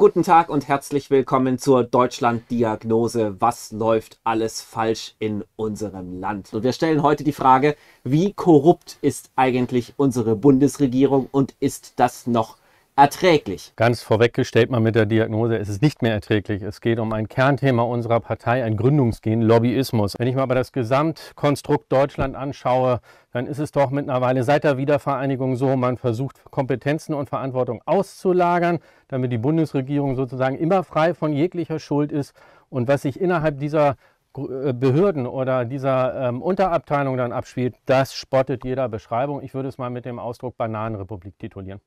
Guten Tag und herzlich willkommen zur Deutschland-Diagnose. Was läuft alles falsch in unserem Land? Und wir stellen heute die Frage, wie korrupt ist eigentlich unsere Bundesregierung und ist das noch erträglich. Ganz vorweggestellt mal mit der Diagnose, es ist nicht mehr erträglich. Es geht um ein Kernthema unserer Partei, ein Gründungsgen, Lobbyismus. Wenn ich mal aber das Gesamtkonstrukt Deutschland anschaue, dann ist es doch mittlerweile seit der Wiedervereinigung so, man versucht Kompetenzen und Verantwortung auszulagern, damit die Bundesregierung sozusagen immer frei von jeglicher Schuld ist. Und was sich innerhalb dieser äh, Behörden oder dieser ähm, Unterabteilung dann abspielt, das spottet jeder Beschreibung. Ich würde es mal mit dem Ausdruck Bananenrepublik titulieren.